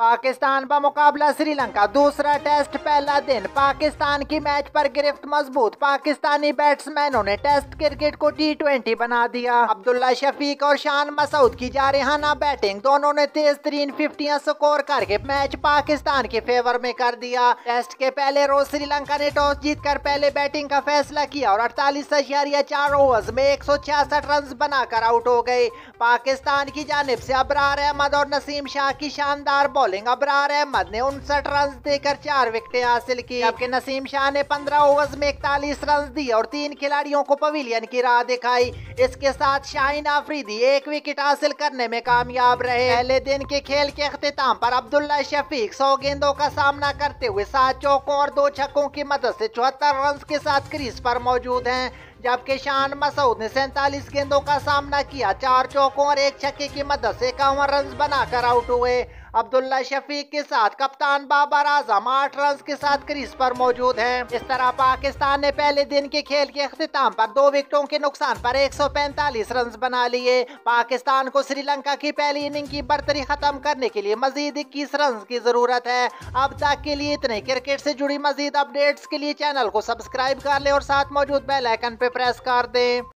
पाकिस्तान का मुकाबला श्रीलंका दूसरा टेस्ट पहला दिन पाकिस्तान की मैच पर गिरफ्त मजबूत पाकिस्तानी बैट्समैनों ने टेस्ट क्रिकेट को टी ट्वेंटी बना दिया अब्दुल्ला शफीक और शान मसूद की जारहाना बैटिंग दोनों ने तेज तरीन फिफ्टियां स्कोर करके मैच पाकिस्तान के फेवर में कर दिया टेस्ट के पहले रोज श्रीलंका ने टॉस जीत कर पहले बैटिंग का फैसला किया और अड़तालीस अशारिया चार ओवर में एक सौ छियासठ रन बनाकर आउट हो गए पाकिस्तान की जानब ऐसी अबरार अहमद और नसीम शाह की शानदार बॉल बॉलिंग अबरार अहमद ने उनसठ रन देकर चार विकेटें हासिल की जबकि नसीम शाह ने पंद्रह ओवर में इकतालीस रन दिए और तीन खिलाड़ियों को पवेलियन की राह दिखाई इसके साथ शाहीन आफरीदी एक विकेट हासिल करने में कामयाब रहे पहले दिन के खेल के अख्ताम पर अब्दुल्ला शफीक सौ गेंदों का सामना करते हुए सात चौकों और दो छक्कों की मदद से चौहत्तर रन के साथ क्रीज पर मौजूद हैं जबकि शान मसूद ने सैतालीस गेंदों का सामना किया चार चौकों और एक छक्के की मदद से इक्यावन रन बनाकर आउट हुए अब्दुल्ला शफीक के साथ कप्तान बाबर आजम आठ रन के साथ क्रीज पर मौजूद हैं। इस तरह पाकिस्तान ने पहले दिन के खेल के अख्ताम पर दो विकेटों के नुकसान पर एक सौ 145 रन बना लिए पाकिस्तान को श्रीलंका की पहली इनिंग की बर्तरी खत्म करने के लिए मजीद इक्कीस रन की जरूरत है अब तक के लिए इतने क्रिकेट से जुड़ी मजीद अपडेट्स के लिए चैनल को सब्सक्राइब कर ले और साथ मौजूद बेल आइकन पे प्रेस कर दें